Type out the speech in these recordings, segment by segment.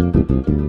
Thank you.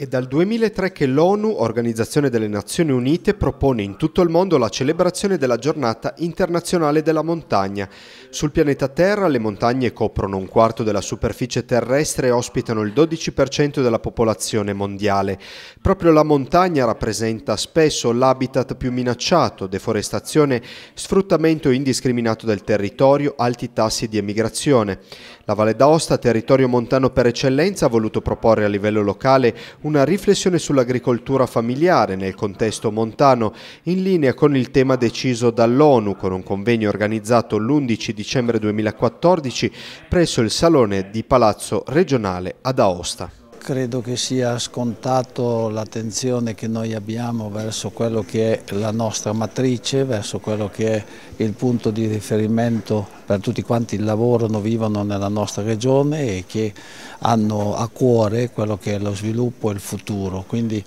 È dal 2003 che l'ONU, Organizzazione delle Nazioni Unite, propone in tutto il mondo la celebrazione della giornata internazionale della montagna. Sul pianeta Terra le montagne coprono un quarto della superficie terrestre e ospitano il 12% della popolazione mondiale. Proprio la montagna rappresenta spesso l'habitat più minacciato, deforestazione, sfruttamento indiscriminato del territorio, alti tassi di emigrazione. La Valle d'Aosta, territorio montano per eccellenza, ha voluto proporre a livello locale una riflessione sull'agricoltura familiare nel contesto montano in linea con il tema deciso dall'ONU con un convegno organizzato l'11 dicembre 2014 presso il Salone di Palazzo regionale ad Aosta credo che sia scontato l'attenzione che noi abbiamo verso quello che è la nostra matrice, verso quello che è il punto di riferimento per tutti quanti lavorano, vivono nella nostra regione e che hanno a cuore quello che è lo sviluppo e il futuro. Quindi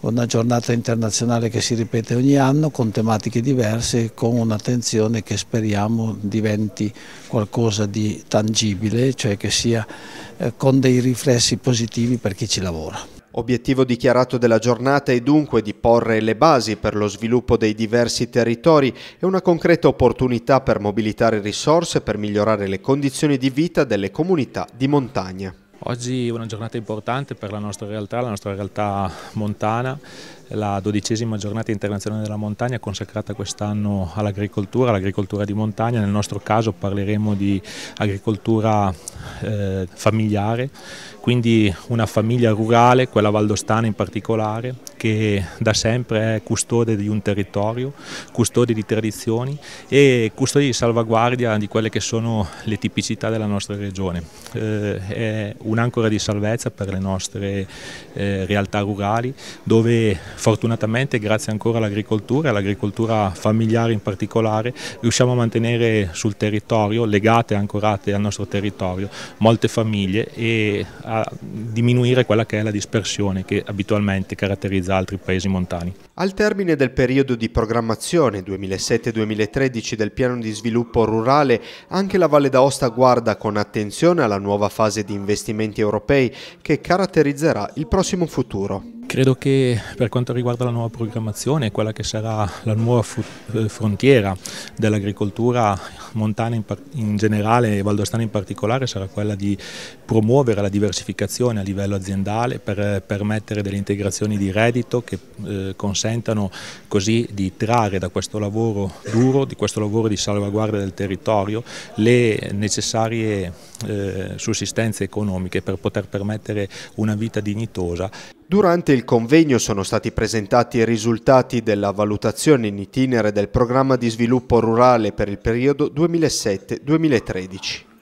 una giornata internazionale che si ripete ogni anno con tematiche diverse, con un'attenzione che speriamo diventi qualcosa di tangibile, cioè che sia eh, con dei riflessi positivi per chi ci lavora. Obiettivo dichiarato della giornata è dunque di porre le basi per lo sviluppo dei diversi territori e una concreta opportunità per mobilitare risorse per migliorare le condizioni di vita delle comunità di montagna. Oggi è una giornata importante per la nostra realtà, la nostra realtà montana, la dodicesima giornata internazionale della montagna consacrata quest'anno all'agricoltura, all'agricoltura di montagna, nel nostro caso parleremo di agricoltura eh, familiare, quindi una famiglia rurale, quella valdostana in particolare, che da sempre è custode di un territorio, custode di tradizioni e custode di salvaguardia di quelle che sono le tipicità della nostra regione. Eh, è un'ancora di salvezza per le nostre eh, realtà rurali dove fortunatamente grazie ancora all'agricoltura e all'agricoltura familiare in particolare riusciamo a mantenere sul territorio, legate e ancorate al nostro territorio, molte famiglie e a diminuire quella che è la dispersione che abitualmente caratterizza Molise altri paesi montani. Al termine del periodo di programmazione 2007-2013 del piano di sviluppo rurale, anche la Valle d'Aosta guarda con attenzione alla nuova fase di investimenti europei che caratterizzerà il prossimo futuro. Credo che per quanto riguarda la nuova programmazione, quella che sarà la nuova eh, frontiera dell'agricoltura montana in, in generale e valdostana in particolare sarà quella di promuovere la diversificazione a livello aziendale per eh, permettere delle integrazioni di reddito che eh, consentano così di trarre da questo lavoro duro, di questo lavoro di salvaguardia del territorio, le necessarie eh, sussistenze economiche per poter permettere una vita dignitosa. Durante il convegno sono stati presentati i risultati della valutazione in itinere del programma di sviluppo rurale per il periodo 2007-2013.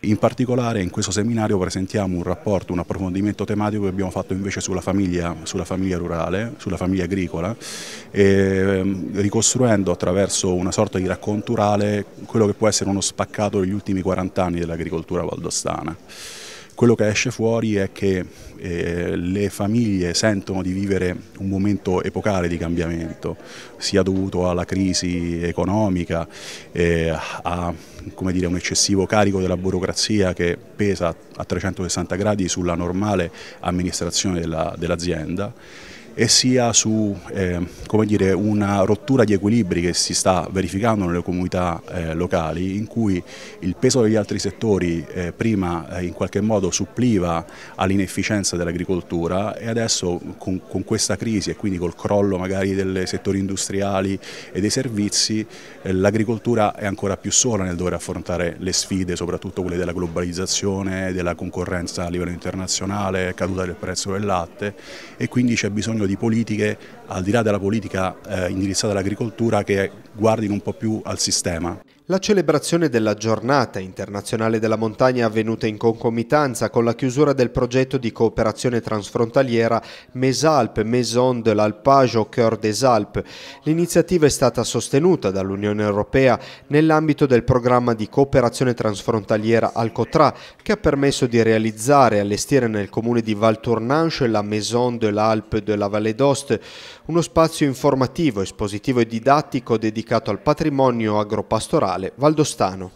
In particolare in questo seminario presentiamo un rapporto, un approfondimento tematico che abbiamo fatto invece sulla famiglia, sulla famiglia rurale, sulla famiglia agricola, e, ehm, ricostruendo attraverso una sorta di racconturale quello che può essere uno spaccato degli ultimi 40 anni dell'agricoltura valdostana. Quello che esce fuori è che eh, le famiglie sentono di vivere un momento epocale di cambiamento, sia dovuto alla crisi economica, eh, a dire, un eccessivo carico della burocrazia che pesa a 360 gradi sulla normale amministrazione dell'azienda e sia su eh, dire, una rottura di equilibri che si sta verificando nelle comunità eh, locali in cui il peso degli altri settori eh, prima eh, in qualche modo suppliva all'inefficienza dell'agricoltura e adesso con, con, questa crisi e quindi col crollo magari dei settori industriali e dei servizi eh, l'agricoltura è ancora più sola nel dover affrontare le sfide soprattutto quelle della globalizzazione, della concorrenza a livello internazionale, caduta del prezzo del latte e quindi c'è bisogno di politiche al di là della politica eh, indirizzata all'agricoltura che guardino un po' più al sistema. La celebrazione della giornata internazionale della montagna avvenuta in concomitanza con la chiusura del progetto di cooperazione transfrontaliera Mesalp, Maison de l'Alpage au Cœur des Alpes. L'iniziativa è stata sostenuta dall'Unione Europea nell'ambito del programma di cooperazione transfrontaliera Alcotra che ha permesso di realizzare e allestire nel comune di Valtournanche la Maison de l'Alpe de la Vallée d'Ost, uno spazio informativo, espositivo e didattico dedicato al patrimonio agropastorale Valdostano.